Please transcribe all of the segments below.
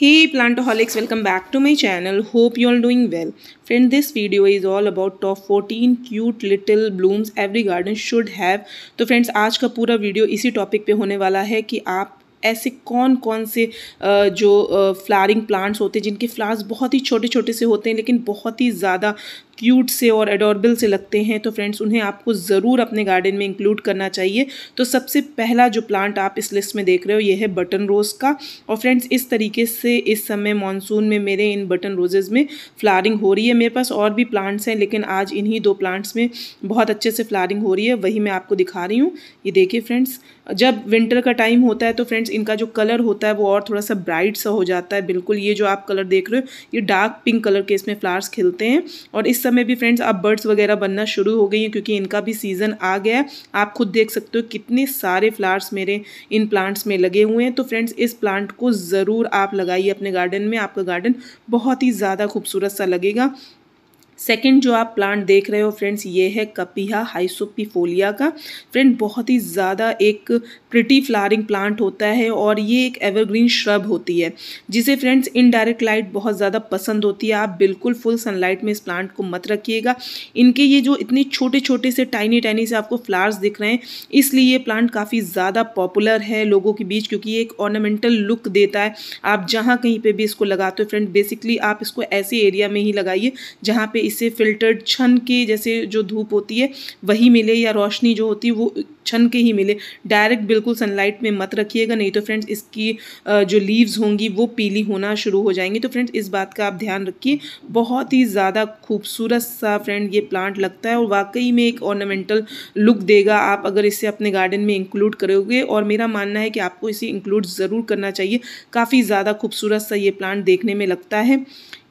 Hey Plantaholics, welcome back to my channel. Hope you all doing well. Friend, this video is all about top 14 cute little blooms every garden should have. तो friends आज का पूरा video इसी topic पे होने वाला है कि आप ऐसे कौन कौन से जो फ्लावरिंग प्लांट्स होते हैं जिनके फ्लावर्स बहुत ही छोटे छोटे से होते हैं लेकिन बहुत ही ज़्यादा क्यूट से और एडोरबल से लगते हैं तो फ्रेंड्स उन्हें आपको ज़रूर अपने गार्डन में इंक्लूड करना चाहिए तो सबसे पहला जो प्लांट आप इस लिस्ट में देख रहे हो ये है बटन रोज़ का और फ्रेंड्स इस तरीके से इस समय मानसून में मेरे इन बटन रोजेज़ में फ्लारिंग हो रही है मेरे पास और भी प्लांट्स हैं लेकिन आज इन्हीं दो प्लांट्स में बहुत अच्छे से फ्लारिंग हो रही है वही मैं आपको दिखा रही हूँ ये देखिए फ्रेंड्स जब विंटर का टाइम होता है तो फ्रेंड्स इनका जो कलर होता है वो और थोड़ा सा ब्राइट सा हो जाता है बिल्कुल ये जो आप कलर देख रहे हो ये डार्क पिंक कलर के इसमें फ्लावर्स खिलते हैं और इस समय भी फ्रेंड्स अब बर्ड्स वगैरह बनना शुरू हो गई हैं क्योंकि इनका भी सीज़न आ गया है आप खुद देख सकते हो कितने सारे फ्लावर्स मेरे इन प्लांट्स में लगे हुए हैं तो फ्रेंड्स इस प्लांट को ज़रूर आप लगाइए अपने गार्डन में आपका गार्डन बहुत ही ज़्यादा खूबसूरत सा लगेगा सेकेंड जो आप प्लांट देख रहे हो फ्रेंड्स ये है कपिहा हाइसोपीफोलिया का फ्रेंड बहुत ही ज़्यादा एक प्रिटी फ्लारिंग प्लांट होता है और ये एक एवरग्रीन श्रब होती है जिसे फ्रेंड्स इनडायरेक्ट लाइट बहुत ज़्यादा पसंद होती है आप बिल्कुल फुल सनलाइट में इस प्लांट को मत रखिएगा इनके ये जो इतने छोटे छोटे से टाइनी टाइनी से आपको फ्लावर्स दिख रहे हैं इसलिए ये प्लांट काफ़ी ज़्यादा पॉपुलर है लोगों के बीच क्योंकि ये एक ऑर्नामेंटल लुक देता है आप जहाँ कहीं पर भी इसको लगाते हो फ्रेंड बेसिकली आप इसको ऐसे एरिया में ही लगाइए जहाँ पर इसे फिल्टर्ड छन की जैसे जो धूप होती है वही मिले या रोशनी जो होती है वो छन के ही मिले डायरेक्ट बिल्कुल सनलाइट में मत रखिएगा नहीं तो फ्रेंड्स इसकी जो लीव्स होंगी वो पीली होना शुरू हो जाएंगी तो फ्रेंड्स इस बात का आप ध्यान रखिए बहुत ही ज़्यादा खूबसूरत सा फ्रेंड ये प्लांट लगता है और वाकई में एक ऑर्नामेंटल लुक देगा आप अगर इसे अपने गार्डन में इंक्लूड करोगे और मेरा मानना है कि आपको इसे इंक्लूड ज़रूर करना चाहिए काफ़ी ज़्यादा खूबसूरत सा ये प्लांट देखने में लगता है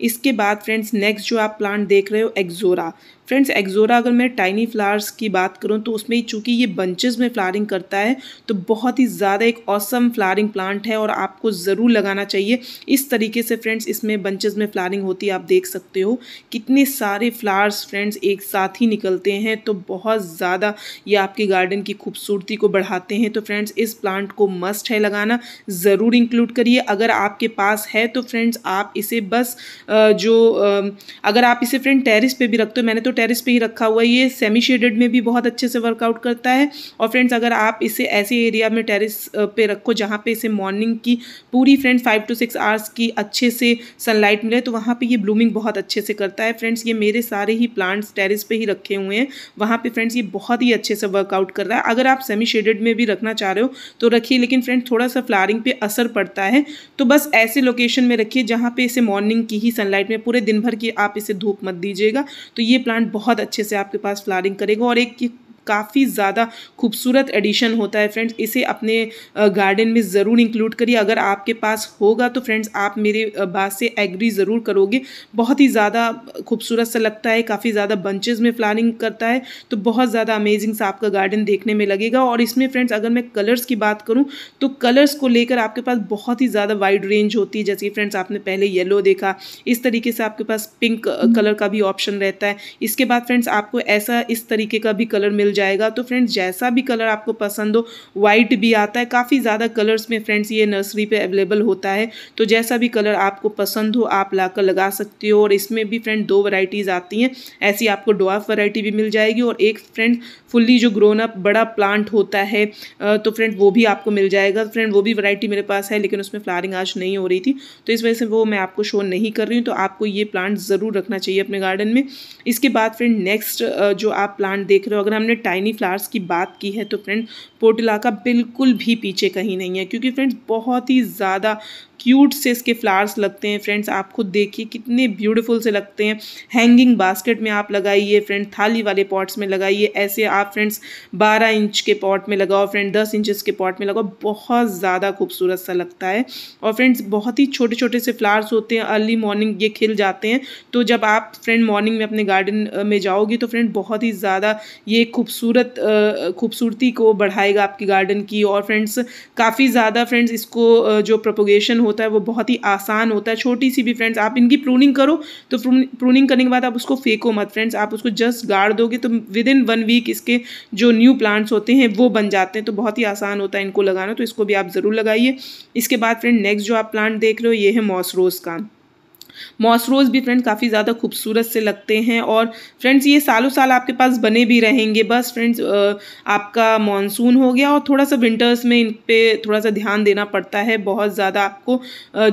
इसके बाद फ्रेंड्स नेक्स्ट जो आप प्लांट देख रहे हो एक्जोरा फ्रेंड्स एक्जोरा अगर मैं टाइनी फ्लावर्स की बात करूँ तो उसमें चूँकि ये बंचेस में फ्लारिंग करता है तो बहुत ही ज़्यादा एक औसम फ्लारिंग प्लांट है और आपको ज़रूर लगाना चाहिए इस तरीके से फ्रेंड्स इसमें बंचेस में फ्लारिंग होती है आप देख सकते हो कितने सारे फ्लावर्स फ्रेंड्स एक साथ ही निकलते हैं तो बहुत ज़्यादा ये आपके गार्डन की खूबसूरती को बढ़ाते हैं तो फ्रेंड्स इस प्लांट को मस्ट है लगाना ज़रूर इंक्लूड करिए अगर आपके पास है तो फ्रेंड्स आप इसे बस जो अगर आप इसे फ्रेंड टेरिस पर भी रखते हो मैंने तो टेरिस पे ही रखा हुआ है ये सेमी शेडेड में भी बहुत अच्छे से वर्कआउट करता है और फ्रेंड्स अगर आप इसे ऐसे एरिया में टेरिस पे रखो जहाँ पे इसे मॉर्निंग की पूरी friends five to six hours की अच्छे से सनलाइट मिले तो वहाँ पे ये ब्लूमिंग बहुत अच्छे से करता है फ्रेंड्स ये मेरे सारे ही प्लांट्स टेरिस पे ही रखे हुए हैं वहाँ पर फ्रेंड्स ये बहुत ही अच्छे से वर्कआउट कर रहा है अगर आप सेमी शेडेड में भी रखना चाह रहे हो तो रखिए लेकिन फ्रेंड्स थोड़ा सा फ्लारिंग पे असर पड़ता है तो बस ऐसे लोकेशन में रखिए जहाँ पर इसे मॉर्निंग की ही सनलाइट में पूरे दिन भर की आप इसे धूप मत दीजिएगा तो ये प्लांट बहुत अच्छे से आपके पास फ्लारिंग करेगा और एक काफ़ी ज़्यादा खूबसूरत एडिशन होता है फ्रेंड्स इसे अपने गार्डन में ज़रूर इंक्लूड करिए अगर आपके पास होगा तो फ्रेंड्स आप मेरे बात से एग्री ज़रूर करोगे बहुत ही ज़्यादा खूबसूरत सा लगता है काफ़ी ज़्यादा बंचेज़ में प्लानिंग करता है तो बहुत ज़्यादा अमेजिंग सा आपका गार्डन देखने में लगेगा और इसमें फ्रेंड्स अगर मैं कलर्स की बात करूँ तो कलर्स को लेकर आपके पास बहुत ही ज़्यादा वाइड रेंज होती है जैसे कि फ्रेंड्स आपने पहले येलो देखा इस तरीके से आपके पास पिंक कलर का भी ऑप्शन रहता है इसके बाद फ्रेंड्स आपको ऐसा इस तरीके का भी कलर मिल जाएगा तो फ्रेंड्स जैसा भी कलर आपको पसंद हो वाइट भी आता है काफ़ी ज़्यादा कलर्स में फ्रेंड्स ये नर्सरी पे अवेलेबल होता है तो जैसा भी कलर आपको पसंद हो आप लाकर लगा सकते हो और इसमें भी फ्रेंड दो वराइटीज़ आती हैं ऐसी आपको डॉफ वराइटी भी मिल जाएगी और एक फ्रेंड फुल्ली जो ग्रोन अप बड़ा प्लांट होता है तो फ्रेंड वो भी आपको मिल जाएगा फ्रेंड वो भी वैरायटी मेरे पास है लेकिन उसमें फ्लारिंग आज नहीं हो रही थी तो इस वजह से वो मैं आपको शो नहीं कर रही हूँ तो आपको ये प्लांट ज़रूर रखना चाहिए अपने गार्डन में इसके बाद फ्रेंड नेक्स्ट जो आप प्लांट देख रहे हो अगर हमने टाइनी फ्लावर्स की बात की है तो फ्रेंड पोटला का बिल्कुल भी पीछे कहीं नहीं है क्योंकि फ्रेंड्स बहुत ही ज़्यादा क्यूट से इसके फ्लावर्स लगते हैं फ्रेंड्स आप खुद देखिए कितने ब्यूटीफुल से लगते हैं हैंगिंग बास्केट में आप लगाइए फ्रेंड थाली वाले पॉट्स में लगाइए ऐसे आप फ्रेंड्स बारह इंच के पॉट में लगाओ फ्रेंड दस इंच के पॉट में लगाओ बहुत ज़्यादा खूबसूरत सा लगता है और फ्रेंड्स बहुत ही छोटे छोटे से फ्लावर्स होते हैं अर्ली मॉर्निंग ये खिल जाते हैं तो जब आप फ्रेंड मॉर्निंग में अपने गार्डन में जाओगी तो फ्रेंड बहुत ही ज़्यादा ये खूबसूरत खूबसूरती को बढ़ाएगा आपके गार्डन की और फ्रेंड्स काफ़ी ज़्यादा फ्रेंड्स इसको जो प्रोपोगेशन होता है वो बहुत ही आसान होता है छोटी सी भी फ्रेंड्स आप इनकी प्रूनिंग करो तो प्रूनिंग करने के बाद आप उसको फेंको मत फ्रेंड्स आप उसको जस्ट गाड़ दोगे तो विद इन वन वीक इसके जो न्यू प्लांट्स होते हैं वो बन जाते हैं तो बहुत ही आसान होता है इनको लगाना तो इसको भी आप ज़रूर लगाइए इसके बाद फ्रेंड नेक्स्ट जो आप प्लांट देख रहे हो ये है मॉसरोज़ का मॉसरोज़ भी फ्रेंड्स काफ़ी ज़्यादा खूबसूरत से लगते हैं और फ्रेंड्स ये सालों साल आपके पास बने भी रहेंगे बस फ्रेंड्स आपका मानसून हो गया और थोड़ा सा विंटर्स में इन पर थोड़ा सा ध्यान देना पड़ता है बहुत ज़्यादा आपको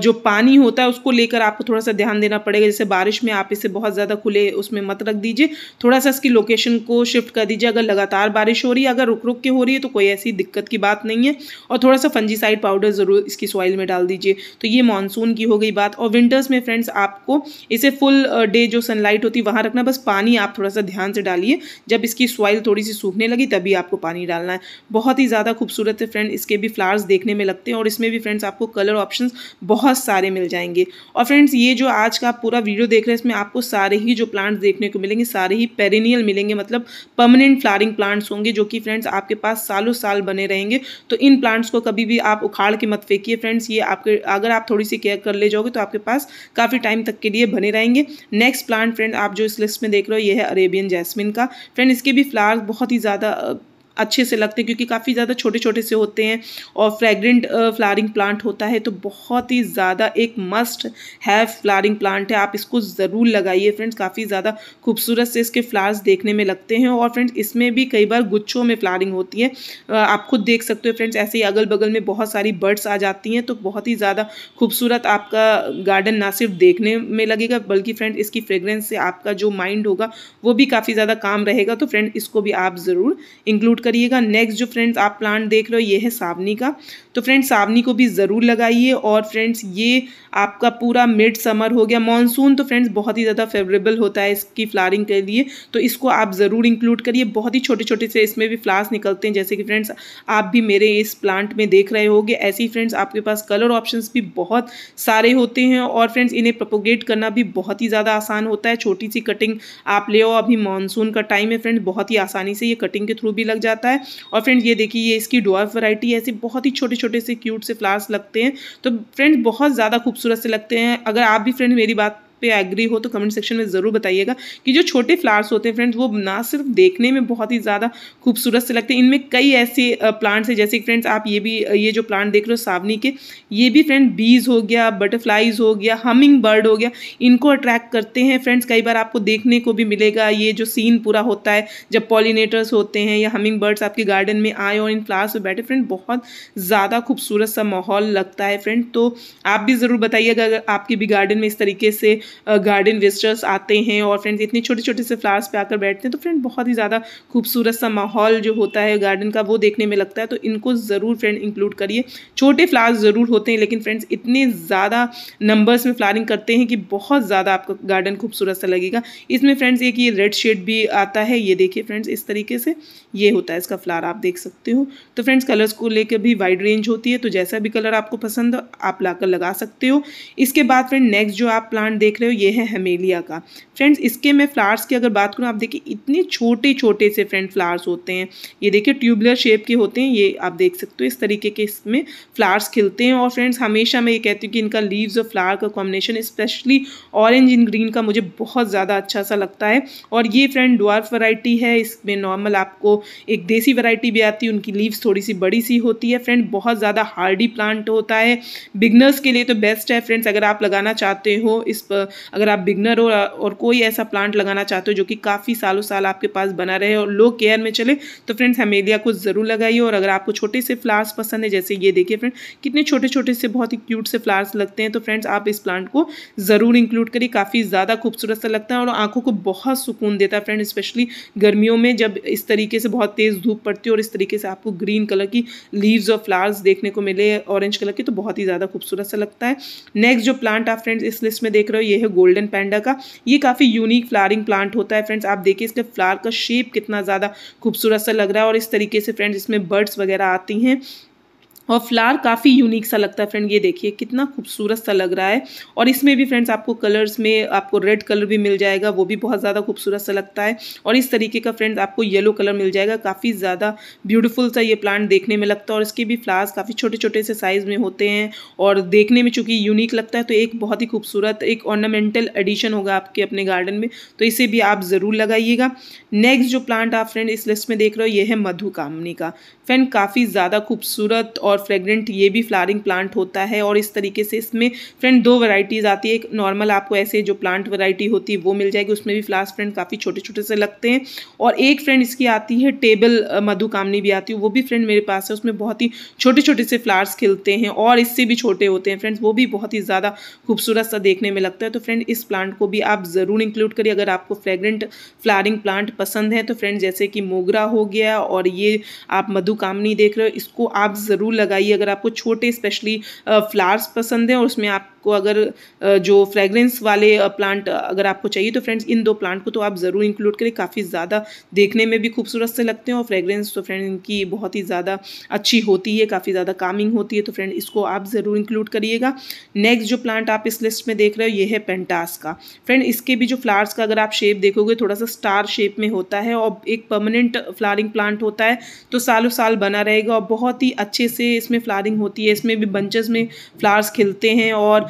जो पानी होता है उसको लेकर आपको थोड़ा सा ध्यान देना पड़ेगा जैसे बारिश में आप इसे बहुत ज़्यादा खुले उसमें मत रख दीजिए थोड़ा सा इसकी लोकेशन को शिफ्ट कर दीजिए अगर लगातार बारिश हो रही है अगर रुक रुक के हो रही है तो कोई ऐसी दिक्कत की बात नहीं है और थोड़ा सा फंजीसाइड पाउडर ज़रूर इसकी सॉइल में डाल दीजिए तो ये मानसून की हो गई बात और विंटर्स में फ्रेंड्स आपको इसे फुल डे जो सनलाइट होती है वहाँ रखना बस पानी आप थोड़ा सा ध्यान से डालिए जब इसकी सॉइल थोड़ी सी सूखने लगी तभी आपको पानी डालना है बहुत ही ज़्यादा खूबसूरत है फ्रेंड इसके भी फ्लावर्स देखने में लगते हैं और इसमें भी फ्रेंड्स आपको कलर ऑप्शन बहुत सारे मिल जाएंगे और फ्रेंड्स ये जो आज का आप पूरा वीडियो देख रहे हैं इसमें आपको सारे ही जो प्लांट्स देखने को मिलेंगे सारे ही पेरिनियल मिलेंगे मतलब परमानेंट फ्लावरिंग प्लांट्स होंगे जो कि फ्रेंड्स आपके पास सालों साल बने रहेंगे तो इन प्लांट्स को कभी भी आप उखाड़ के मत फेंकिए फ्रेंड्स ये आपके अगर आप थोड़ी सी केयर कर ले जाओगे तो आपके पास काफ़ी टाइम तक के लिए बने रहेंगे नेक्स्ट प्लांट फ्रेंड आप जो इस लिस्ट में देख रहे हो ये है अरेबियन जैस्मिन का फ्रेंड इसके भी फ्लावर्स बहुत ही ज़्यादा अच्छे से लगते हैं क्योंकि काफ़ी ज़्यादा छोटे छोटे से होते हैं और फ्रेगरेंट फ्लारिंग प्लांट होता है तो बहुत ही ज़्यादा एक मस्ट हैव फ्लारिंग प्लांट है आप इसको ज़रूर लगाइए फ्रेंड्स काफ़ी ज़्यादा खूबसूरत से इसके फ्लावर्स देखने में लगते हैं और फ्रेंड्स इसमें भी कई बार गुच्छों में फ्लारिंग होती है आप खुद देख सकते हो फ्रेंड्स ऐसे ही अगल बगल में बहुत सारी बर्ड्स आ जाती हैं तो बहुत ही ज़्यादा खूबसूरत आपका गार्डन ना सिर्फ देखने में लगेगा बल्कि फ्रेंड्स इसकी फ्रेगरेंस से आपका जो माइंड होगा वो भी काफ़ी ज़्यादा काम रहेगा तो फ्रेंड इसको भी आप ज़रूर इंक्लूड करिएगा नेक्स्ट जो फ्रेंड्स आप प्लांट देख रहे हो ये है सावनी का तो फ्रेंड्स सावनी को भी ज़रूर लगाइए और फ्रेंड्स ये आपका पूरा मिड समर हो गया मानसून तो फ्रेंड्स बहुत ही ज़्यादा फेवरेबल होता है इसकी फ्लारिंग के लिए तो इसको आप ज़रूर इंक्लूड करिए बहुत ही छोटे छोटे से इसमें भी फ्लार्स निकलते हैं जैसे कि फ्रेंड्स आप भी मेरे इस प्लांट में देख रहे होगे ऐसे ही फ्रेंड्स आपके पास कलर ऑप्शन भी बहुत सारे होते हैं और फ्रेंड्स इन्हें प्रोपोगेट करना भी बहुत ही ज़्यादा आसान होता है छोटी सी कटिंग आप ले आओ अभी मानसून का टाइम है फ्रेंड्स बहुत ही आसानी से ये कटिंग के थ्रू भी लग जाता जाता है और फ्रेंड्स ये देखिए ये इसकी डोआ वैरायटी है ऐसे बहुत ही छोटे छोटे से क्यूट से फ्लावर्स लगते हैं तो फ्रेंड्स बहुत ज़्यादा खूबसूरत से लगते हैं अगर आप भी फ्रेंड मेरी बात पे एग्री हो तो कमेंट सेक्शन में ज़रूर बताइएगा कि जो छोटे फ्लावर्स होते हैं फ्रेंड्स वो ना सिर्फ देखने में बहुत ही ज़्यादा खूबसूरत से लगते हैं इनमें कई ऐसे प्लांट्स हैं जैसे फ्रेंड्स आप ये भी ये जो प्लांट देख रहे हो सावनी के ये भी फ्रेंड बीज हो गया बटरफ्लाइज हो गया हमिंग बर्ड हो गया इनको अट्रैक्ट करते हैं फ्रेंड्स कई बार आपको देखने को भी मिलेगा ये जो सीन पूरा होता है जब पॉलिनेटर्स होते हैं या हमिंग बर्ड्स आपके गार्डन में आए और इन फ्लावर्स में बैठे फ्रेंड बहुत ज़्यादा खूबसूरत सा माहौल लगता है फ्रेंड तो आप भी ज़रूर बताइएगा अगर आपके भी गार्डन में इस तरीके से गार्डन विजिटर्स आते हैं और फ्रेंड्स इतने छोटे छोटे से फ्लावर्स पे आकर बैठते हैं तो फ्रेंड बहुत ही ज़्यादा खूबसूरत सा माहौल जो होता है गार्डन का वो देखने में लगता है तो इनको ज़रूर फ्रेंड इंक्लूड करिए छोटे फ्लावर्स ज़रूर होते हैं लेकिन फ्रेंड्स इतने ज़्यादा नंबर्स में फ्लारिंग करते हैं कि बहुत ज़्यादा आपका गार्डन खूबसूरत सा लगेगा इसमें फ्रेंड्स एक ये रेड शेड भी आता है ये देखिए फ्रेंड्स इस तरीके से ये होता है इसका फ्लार आप देख सकते हो तो फ्रेंड्स कलर्स को लेकर भी वाइड रेंज होती है तो जैसा भी कलर आपको पसंद हो आप लाकर लगा सकते हो इसके बाद फ्रेंड नेक्स्ट जो आप प्लांट देख देख रहे हो ये है हमेलिया का फ्रेंड्स इसके मैं फ्लावर्स की अगर बात करूँ आप देखिए इतने छोटे छोटे से फ्रेंड फ्लावर्स होते हैं ये देखिए ट्यूबलर शेप के होते हैं ये आप देख सकते हो इस तरीके के इसमें फ्लावर्स खिलते हैं और फ्रेंड्स हमेशा मैं ये कहती हूँ कि इनका लीव्स और फ्लावर का combination specially orange and green का मुझे बहुत ज़्यादा अच्छा सा लगता है और ये फ्रेंड डॉर्फ वराइटी है इसमें नॉर्मल आपको एक देसी वरायटी भी आती है उनकी लीव्स थोड़ी सी बड़ी सी होती है फ्रेंड बहुत ज़्यादा हार्डी प्लांट होता है बिगनर्स के लिए तो बेस्ट है फ्रेंड्स अगर आप लगाना चाहते हो इस पर अगर आप बिगनर हो और कोई ऐसा प्लांट लगाना चाहते हो जो कि काफ़ी सालों साल आपके पास बना रहे और लो केयर में चले तो फ्रेंड्स हमेलिया को ज़रूर लगाइए और अगर आपको छोटे से फ्लावर्स पसंद है जैसे ये देखिए फ्रेंड कितने छोटे छोटे से बहुत ही क्यूट से फ्लावर्स लगते हैं तो फ्रेंड्स आप इस प्लांट को ज़रूर इंक्लूड करिए काफ़ी ज़्यादा खूबसूरत सा लगता है और आंखों को बहुत सुकून देता है फ्रेंड स्पेशली गर्मियों में जब इस तरीके से बहुत तेज़ धूप पड़ती है और इस तरीके से आपको ग्रीन कलर की लीव्स और फ्लावर्स देखने को मिले ऑरेंज कलर की तो बहुत ही ज़्यादा खूबसूरत सा लगता है नेक्स्ट जो प्लांट आप फ्रेंड्स इस लिस्ट में देख रहे हो ये ये है गोल्डन पैंडा का ये काफ़ी यूनिक फ्लारिंग प्लांट होता है फ्रेंड्स आप देखिए इसके फ्लावर का शेप कितना ज़्यादा खूबसूरत सा लग रहा है और इस तरीके से फ्रेंड्स इसमें बर्ड्स वगैरह आती हैं और फ्लावर काफ़ी यूनिक सा लगता है फ्रेंड ये देखिए कितना खूबसूरत सा लग रहा है और इसमें भी फ्रेंड्स आपको कलर्स में आपको रेड कलर भी मिल जाएगा वो भी बहुत ज़्यादा खूबसूरत सा लगता है और इस तरीके का फ्रेंड्स आपको येलो कलर मिल जाएगा काफ़ी ज़्यादा ब्यूटीफुल सा ये प्लांट देखने में लगता है और इसके भी फ्लावर्स काफ़ी छोटे छोटे से साइज़ में होते हैं और देखने में चूँकि यूनिक लगता है तो एक बहुत ही खूबसूरत एक ऑर्नामेंटल एडिशन होगा आपके अपने गार्डन में तो इसे भी आप ज़रूर लगाइएगा नेक्स्ट जो प्लांट आप फ्रेंड इस लिस्ट में देख रहे हो ये है कामनी का फ्रेंड काफ़ी ज़्यादा खूबसूरत और फ्रेगरेंट ये भी फ्लारिंग प्लांट होता है और इस तरीके से इसमें फ्रेंड दो वैरायटीज़ आती है एक नॉर्मल आपको ऐसे जो प्लांट वैरायटी होती है वो मिल जाएगी उसमें भी फ्लावर्स फ्रेंड काफ़ी छोटे छोटे से लगते हैं और एक फ्रेंड इसकी आती है टेबल मधुकामनी भी आती है वो भी फ्रेंड मेरे पास है उसमें बहुत ही छोटे छोटे से फ्लावर्स खिलते हैं और इससे भी छोटे होते हैं फ्रेंड्स वो भी बहुत ही ज़्यादा खूबसूरत सा देखने में लगता है तो फ्रेंड इस प्लांट को भी आप ज़रूर इंक्लूड करिए अगर आपको फ्रेगरेंट फ्लारिंग प्लांट पसंद है तो फ्रेंड जैसे कि मोगरा हो गया और ये आप मधु काम नहीं देख रहे हो इसको आप ज़रूर लगाइए अगर आपको छोटे स्पेशली फ्लावर्स पसंद हैं और उसमें आप आपको अगर जो फ्रेगरेंस वाले प्लांट अगर आपको चाहिए तो फ्रेंड्स इन दो प्लांट को तो आप ज़रूर इंक्लूड करें काफ़ी ज़्यादा देखने में भी खूबसूरत से लगते हैं और फ्रेगरेंस तो फ्रेंड इनकी बहुत ही ज़्यादा अच्छी होती है काफ़ी ज़्यादा कामिंग होती है तो फ्रेंड इसको आप ज़रूर इंक्लूड करिएगा नेक्स्ट जो प्लांट आप इस लिस्ट में देख रहे हो ये है पेंटास का फ्रेंड इसके भी जो फ्लावर्स का अगर आप शेप देखोगे थोड़ा सा स्टार शेप में होता है और एक परमानेंट फ्लारिंग प्लांट होता है तो सालों साल बना रहेगा और बहुत ही अच्छे से इसमें फ्लारिंग होती है इसमें भी बंचेस में फ्लावर्स खिलते हैं और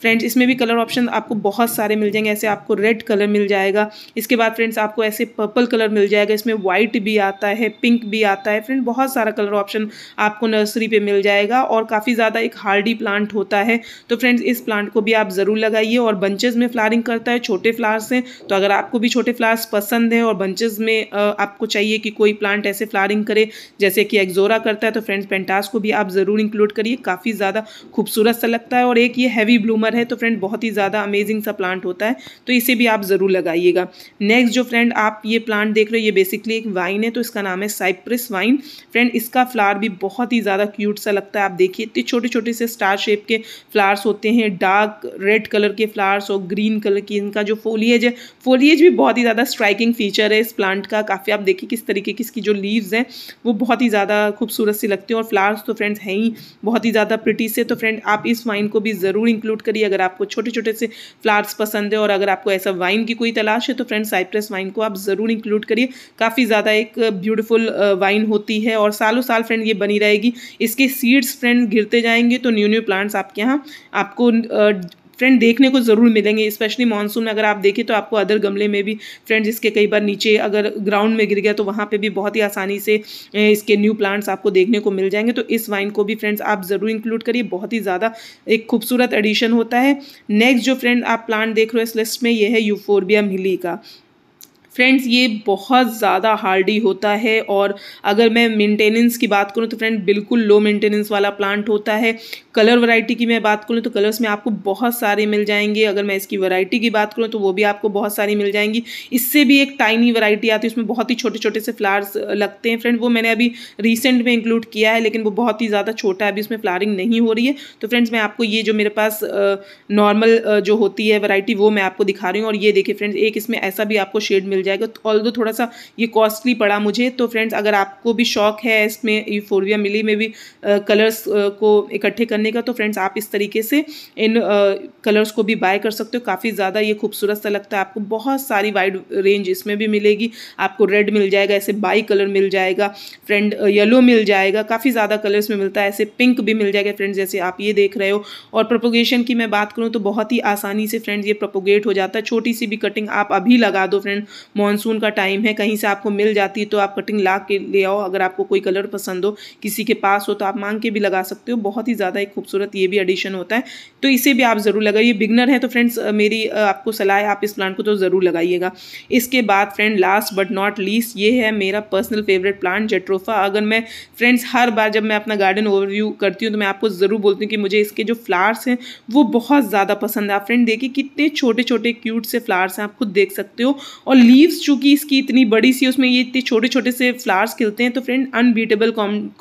फ्रेंड्स इसमें भी कलर ऑप्शन आपको बहुत सारे मिल जाएंगे ऐसे आपको रेड कलर मिल जाएगा इसके बाद फ्रेंड्स आपको ऐसे पर्पल कलर मिल जाएगा इसमें वाइट भी आता है पिंक भी आता है फ्रेंड बहुत सारा कलर ऑप्शन आपको नर्सरी पे मिल जाएगा और काफ़ी ज़्यादा एक हार्डी प्लांट होता है तो फ्रेंड्स इस प्लांट को भी आप ज़रूर लगाइए और बंचेज में फ्लारिंग करता है छोटे फ्लावर्स हैं तो अगर आपको भी छोटे फ्लावर्स पसंद हैं और बंचेज में आपको चाहिए कि कोई प्लांट ऐसे फ्लारिंग करे जैसे कि एक्जोरा करता है तो फ्रेंड्स पेंटास को भी आप ज़रूर इंक्लूड करिए काफ़ी ज़्यादा खूबसूरत सा लगता है और एक ये हैवी ब्लूमर नंबर है तो फ्रेंड बहुत ही ज़्यादा अमेजिंग सा प्लांट होता है तो इसे भी आप ज़रूर लगाइएगा नेक्स्ट जो फ्रेंड आप ये प्लांट देख रहे हो ये बेसिकली एक वाइन है तो इसका नाम है साइप्रस वाइन फ्रेंड इसका फ्लावर भी बहुत ही ज़्यादा क्यूट सा लगता है आप देखिए इतने छोटे छोटे से स्टार शेप के फ्लावर्स होते हैं डार्क रेड कलर के फ्लावर्स और ग्रीन कलर की इनका जो फोलियज है फोलियज भी बहुत ही ज़्यादा स्ट्राइकिंग फीचर है इस प्लांट का काफ़ी आप देखिए किस तरीके की इसकी जो लीव्स हैं वो बहुत ही ज़्यादा खूबसूरत सी लगती है और फ्लावर्स तो फ्रेंड्स हैं ही बहुत ही ज़्यादा प्रिटी से तो फ्रेंड आप इस वाइन को भी ज़रूर इंक्लूड करिए रेमेडी अगर आपको छोटे छोटे से फ्लावर्स पसंद है और अगर आपको ऐसा वाइन की कोई तलाश है तो फ्रेंड्स साइप्रस वाइन को आप ज़रूर इंक्लूड करिए काफ़ी ज़्यादा एक ब्यूटीफुल वाइन होती है और सालों साल फ्रेंड ये बनी रहेगी इसके सीड्स फ्रेंड गिरते जाएंगे तो न्यू न्यू प्लांट्स आपके यहाँ आपको फ्रेंड देखने को ज़रूर मिलेंगे स्पेशली मानसून में अगर आप देखें तो आपको अदर गमले में भी फ्रेंड इसके कई बार नीचे अगर ग्राउंड में गिर गया तो वहाँ पर भी बहुत ही आसानी से इसके न्यू प्लांट्स आपको देखने को मिल जाएंगे तो इस वाइन को भी फ्रेंड्स आप ज़रूर इंक्लूड करिए बहुत ही ज़्यादा एक खूबसूरत एडिशन होता है नेक्स्ट जो फ्रेंड आप प्लांट देख रहे हो इस लिस्ट में ये है यूफोरबिया मिली का फ्रेंड्स ये बहुत ज़्यादा हार्डी होता है और अगर मैं मेंटेनेंस की बात करूँ तो फ्रेंड बिल्कुल लो मेंटेनेंस वाला प्लांट होता है कलर वैरायटी की मैं बात करूँ तो कलर्स में आपको बहुत सारे मिल जाएंगे अगर मैं इसकी वैरायटी की बात करूँ तो वो भी आपको बहुत सारी मिल जाएंगी इससे भी एक टाइनी वरायटी आती है उसमें बहुत ही छोटे छोटे से फ्लावर्स लगते हैं फ्रेंड वो मैंने अभी रिसेंट में इंक्लूड किया है लेकिन वो बहुत ही ज़्यादा छोटा है अभी उसमें फ्लारिंग नहीं हो रही है तो फ्रेंड्स मैं आपको ये जो मेरे पास नॉर्मल जो होती है वरायटी वो मैं आपको दिखा रही हूँ और ये देखिए फ्रेंड्स एक इसमें ऐसा भी आपको शेड मिल जाएगा तो ऑल थोड़ा सा ये कॉस्टली पड़ा मुझे तो फ्रेंड्स अगर आपको भी शौक है इसमें यूफोरविया मिली में भी कलर्स को इकट्ठे करने का तो फ्रेंड्स आप इस तरीके से इन कलर्स को भी बाय कर सकते हो काफ़ी ज़्यादा ये खूबसूरत सा लगता है आपको बहुत सारी वाइड रेंज इसमें भी मिलेगी आपको रेड मिल जाएगा ऐसे बाई कलर मिल जाएगा फ्रेंड येलो मिल जाएगा काफ़ी ज़्यादा कलर्स में मिलता है ऐसे पिंक भी मिल जाएगा फ्रेंड्स जैसे आप ये देख रहे हो और प्रोपोगेशन की मैं बात करूँ तो बहुत ही आसानी से फ्रेंड्स ये प्रोपोगेट हो जाता है छोटी सी भी कटिंग आप अभी लगा दो फ्रेंड मानसून का टाइम है कहीं से आपको मिल जाती है तो आप कटिंग ला के ले आओ अगर आपको कोई कलर पसंद हो किसी के पास हो तो आप मांग के भी लगा सकते हो बहुत ही ज़्यादा एक खूबसूरत ये भी एडिशन होता है तो इसे भी आप ज़रूर लगाइए बिगनर है तो फ्रेंड्स मेरी आपको सलाह है आप इस प्लांट को तो ज़रूर लगाइएगा इसके बाद friend last but not least ये है मेरा पर्सनल फेवरेट प्लांट जेट्रोफा अगर मैं फ्रेंड्स हर बार जब मैं अपना गार्डन ओवरव्यू करती हूँ तो मैं आपको ज़रूर बोलती हूँ कि मुझे इसके जो फ्लावर्स हैं वो बहुत ज़्यादा पसंद है आप फ्रेंड देखिए कितने छोटे छोटे क्यूट से फ्लावर्स हैं आप खुद देख सकते हो और लीव लीव्स चूंकि इसकी इतनी बड़ी सी उसमें ये इतने छोटे छोटे से फ्लावर्स खिलते हैं तो फ्रेंड अनबीटेबल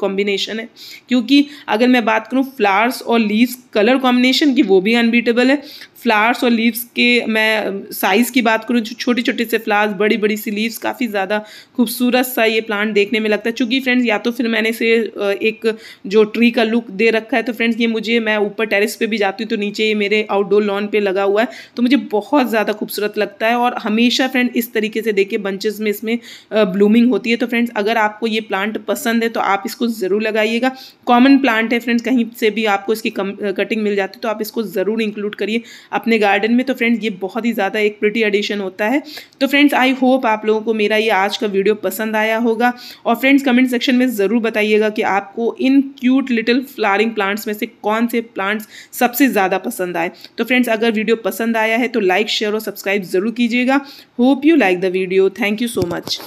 कॉम्बिनेशन है क्योंकि अगर मैं बात करूँ फ्लावर्स और लीव्स कलर कॉम्बिनेशन की वो भी अनबीटेबल है फ्लावर्स और लीव्स के मैं साइज़ की बात करूँ जो छोटे छोटे से फ्लावर्स बड़ी बड़ी सी लीव्स काफ़ी ज़्यादा खूबसूरत सा ये प्लांट देखने में लगता है चूँकि फ्रेंड्स या तो फिर मैंने इसे एक जो ट्री का लुक दे रखा है तो फ्रेंड्स ये मुझे मैं ऊपर टेरिस पे भी जाती हूँ तो नीचे ये मेरे आउटडोर लॉन पे लगा हुआ है तो मुझे बहुत ज़्यादा खूबसूरत लगता है और हमेशा फ्रेंड इस तरीके से देखिए बंचेज में इसमें ब्लूमिंग होती है तो फ्रेंड्स अगर आपको ये प्लांट पसंद है तो आप इसको ज़रूर लगाइएगा कॉमन प्लांट है फ्रेंड्स कहीं से भी आपको इसकी कटिंग मिल जाती है तो आप इसको ज़रूर इंक्लूड करिए अपने गार्डन में तो फ्रेंड्स ये बहुत ही ज़्यादा एक प्रिटी एडिशन होता है तो फ्रेंड्स आई होप आप लोगों को मेरा ये आज का वीडियो पसंद आया होगा और फ्रेंड्स कमेंट सेक्शन में ज़रूर बताइएगा कि आपको इन क्यूट लिटिल फ्लारिंग प्लांट्स में से कौन से प्लांट्स सबसे ज़्यादा पसंद आए तो फ्रेंड्स अगर वीडियो पसंद आया है तो लाइक शेयर और सब्सक्राइब ज़रूर कीजिएगा hope you like the video thank you so much